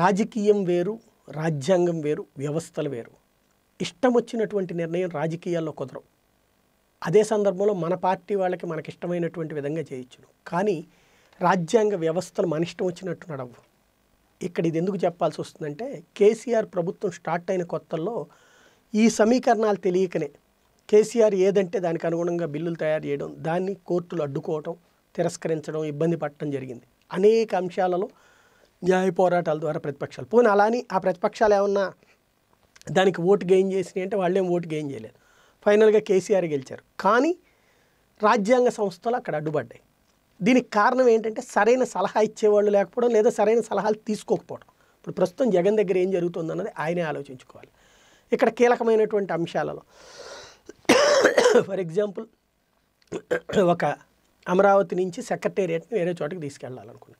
రాజకీయం వేరు రాజ్యాంగం వేరు వ్యవస్థలు వేరు ఇష్టం వచ్చినటువంటి నిర్ణయం రాజకీయాల్లో కుదరవు అదే సందర్భంలో మన పార్టీ వాళ్ళకి మనకి ఇష్టమైనటువంటి విధంగా చేయొచ్చును కానీ రాజ్యాంగ వ్యవస్థలు మన ఇష్టం వచ్చినట్టు నడవు ఇక్కడ ఇది ఎందుకు చెప్పాల్సి వస్తుందంటే కేసీఆర్ ప్రభుత్వం స్టార్ట్ అయిన కొత్తల్లో ఈ సమీకరణాలు తెలియకనే కేసీఆర్ ఏదంటే దానికి అనుగుణంగా బిల్లులు తయారు చేయడం దాన్ని కోర్టులు అడ్డుకోవటం తిరస్కరించడం ఇబ్బంది పడటం జరిగింది అనేక అంశాలలో న్యాయ పోరాటాల ద్వారా ప్రతిపక్షాలు పోనీ అలాని ఆ ప్రతిపక్షాలు ఏమన్నా దానికి ఓటు గెయిన్ చేసినాయి అంటే వాళ్ళేం ఓటు గెయిన్ చేయలేదు ఫైనల్గా కేసీఆర్ గెలిచారు కానీ రాజ్యాంగ సంస్థలు అక్కడ అడ్డుపడ్డాయి దీనికి కారణం ఏంటంటే సరైన సలహా ఇచ్చేవాళ్ళు లేకపోవడం లేదా సరైన సలహాలు తీసుకోకపోవడం ఇప్పుడు ప్రస్తుతం జగన్ దగ్గర ఏం అన్నది ఆయనే ఆలోచించుకోవాలి ఇక్కడ కీలకమైనటువంటి అంశాలలో ఫర్ ఎగ్జాంపుల్ ఒక అమరావతి నుంచి సెక్రటేరియట్ని వేరే చోటకి తీసుకెళ్ళాలనుకున్నాను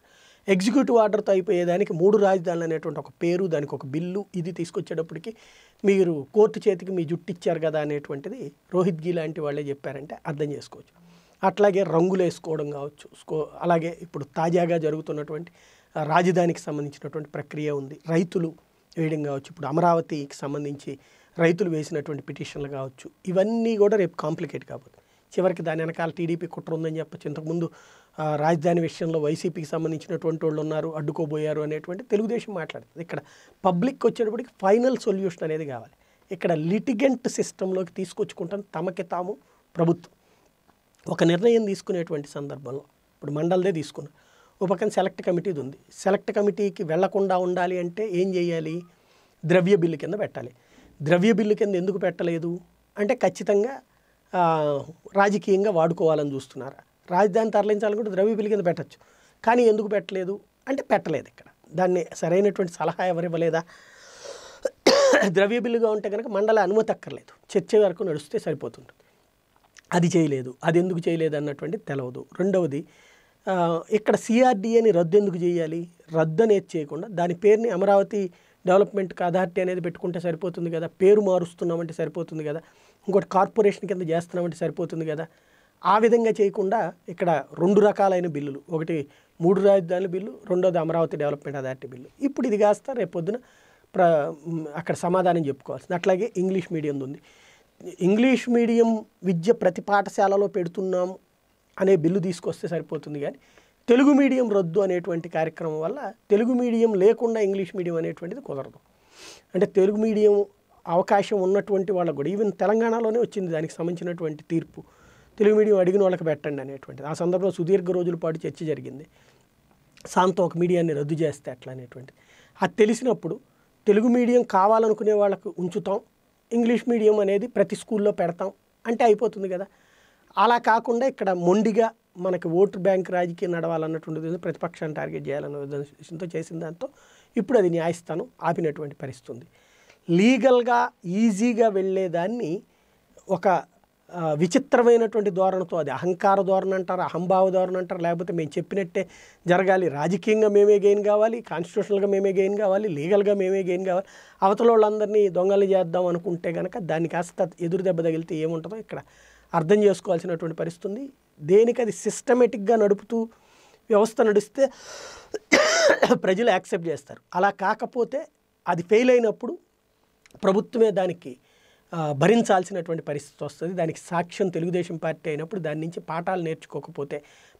ఎగ్జిక్యూటివ్ ఆర్డర్తో అయిపోయేదానికి మూడు రాజధానులు అనేటువంటి ఒక పేరు దానికి ఒక బిల్లు ఇది తీసుకొచ్చేటప్పటికి మీరు కోర్టు చేతికి మీ జుట్టు ఇచ్చారు కదా అనేటువంటిది రోహిత్ గీ లాంటి వాళ్ళే చెప్పారంటే అర్థం చేసుకోవచ్చు అట్లాగే రంగులు వేసుకోవడం కావచ్చు స్కో అలాగే ఇప్పుడు తాజాగా జరుగుతున్నటువంటి రాజధానికి సంబంధించినటువంటి ప్రక్రియ ఉంది రైతులు వేయడం కావచ్చు ఇప్పుడు అమరావతికి సంబంధించి రైతులు వేసినటువంటి పిటిషన్లు కావచ్చు ఇవన్నీ కూడా రేపు కాంప్లికేట్ కాబోతుంది చివరికి దాని వెనకాల టీడీపీ కుట్ర ఉందని చెప్పచ్చు ఇంతకుముందు రాజధాని విషయంలో వైసీపీకి సంబంధించినటువంటి వాళ్ళు ఉన్నారు అడ్డుకోబోయారు అనేటువంటి తెలుగుదేశం మాట్లాడుతుంది ఇక్కడ పబ్లిక్ వచ్చేటప్పటికి ఫైనల్ సొల్యూషన్ అనేది కావాలి ఇక్కడ లిటిగెంట్ సిస్టంలోకి తీసుకొచ్చుకుంటాను తమకి తాము ప్రభుత్వం ఒక నిర్ణయం తీసుకునేటువంటి సందర్భంలో ఇప్పుడు మండలదే తీసుకున్నారు ఒక పక్కన సెలెక్ట్ కమిటీది ఉంది సెలెక్ట్ కమిటీకి వెళ్లకుండా ఉండాలి అంటే ఏం చేయాలి ద్రవ్య బిల్లు కింద పెట్టాలి ద్రవ్య బిల్లు కింద ఎందుకు పెట్టలేదు అంటే ఖచ్చితంగా రాజకీయంగా వాడుకోవాలని చూస్తున్నారు రాజధాని తరలించాలనుకుంటే ద్రవ్య బిల్ కింద పెట్టచ్చు కానీ ఎందుకు పెట్టలేదు అంటే పెట్టలేదు ఇక్కడ దాన్ని సరైనటువంటి సలహా ఎవరు ఇవ్వలేదా బిల్లుగా ఉంటే కనుక మండల అనుమతి అక్కర్లేదు చర్చ వరకు నడిస్తే సరిపోతుంది అది చేయలేదు అది ఎందుకు చేయలేదు అన్నటువంటి తెలవదు రెండవది ఇక్కడ సిఆర్డిఏని రద్దు ఎందుకు చేయాలి రద్దు అనేది చేయకుండా దాని పేరుని అమరావతి డెవలప్మెంట్కి అథారిటీ అనేది పెట్టుకుంటే సరిపోతుంది కదా పేరు మారుస్తున్నామంటే సరిపోతుంది కదా ఇంకోటి కార్పొరేషన్ కింద చేస్తున్నామంటే సరిపోతుంది కదా ఆ విధంగా చేయకుండా ఇక్కడ రెండు రకాలైన బిల్లులు ఒకటి మూడు రాజధానుల బిల్లు రెండోది అమరావతి డెవలప్మెంట్ అథారిటీ బిల్లు ఇప్పుడు ఇది కాస్త పొద్దున ప్ర అక్కడ సమాధానం చెప్పుకోవాల్సింది అట్లాగే ఇంగ్లీష్ మీడియం ఉంది ఇంగ్లీష్ మీడియం విద్య ప్రతి పాఠశాలలో పెడుతున్నాం అనే బిల్లు తీసుకొస్తే సరిపోతుంది కానీ తెలుగు మీడియం రద్దు అనేటువంటి కార్యక్రమం వల్ల తెలుగు మీడియం లేకుండా ఇంగ్లీష్ మీడియం అనేటువంటిది కుదరదు అంటే తెలుగు మీడియం అవకాశం ఉన్నటువంటి వాళ్ళకు కూడా ఈవెన్ తెలంగాణలోనే వచ్చింది దానికి సంబంధించినటువంటి తీర్పు తెలుగు మీడియం అడిగిన వాళ్ళకి పెట్టండి అనేటువంటిది ఆ సందర్భంలో సుదీర్ఘ రోజుల పాటు చర్చ జరిగింది సాంతో ఒక మీడియాన్ని రద్దు చేస్తే అట్లా అనేటువంటిది అది తెలిసినప్పుడు తెలుగు మీడియం కావాలనుకునే వాళ్ళకు ఉంచుతాం ఇంగ్లీష్ మీడియం అనేది ప్రతి స్కూల్లో పెడతాం అంటే అయిపోతుంది కదా అలా కాకుండా ఇక్కడ మొండిగా మనకి ఓటు బ్యాంక్ రాజకీయం నడవాలన్నటువంటి ప్రతిపక్షాన్ని టార్గెట్ చేయాలన్న ఉద్దేశంతో చేసిన దాంతో ఇప్పుడు అది న్యాయస్థానం ఆపినటువంటి పరిస్థితి లీగల్గా ఈజీగా వెళ్ళేదాన్ని ఒక విచిత్రమైనటువంటి ధోరణితో అది అహంకార ధోరణి అంటారు అహంభావ ధోరణి అంటారు లేకపోతే మేము చెప్పినట్టే జరగాలి రాజకీయంగా మేమే గెయిన్ కావాలి కాన్స్టిట్యూషనల్గా మేమే గెయిన్ కావాలి లీగల్గా మేమే గెయిన్ కావాలి అవతల వాళ్ళందరినీ దొంగలు చేద్దాం అనుకుంటే కనుక దాన్ని కాస్త ఎదురు దెబ్బ తగిలితే ఏముంటుందో ఇక్కడ అర్థం చేసుకోవాల్సినటువంటి పరిస్థితుంది దేనికి అది సిస్టమేటిక్గా నడుపుతూ వ్యవస్థ నడిస్తే ప్రజలు యాక్సెప్ట్ చేస్తారు అలా కాకపోతే అది ఫెయిల్ అయినప్పుడు ప్రభుత్వమే దానికి భరించాల్సినటువంటి పరిస్థితి వస్తుంది దానికి సాక్ష్యం తెలుగుదేశం పార్టీ అయినప్పుడు దాని నుంచి పాఠాలు నేర్చుకోకపోతే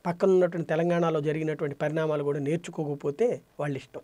పక్కన ఉన్నటువంటి తెలంగాణలో జరిగినటువంటి పరిణామాలు కూడా నేర్చుకోకపోతే వాళ్ళ ఇష్టం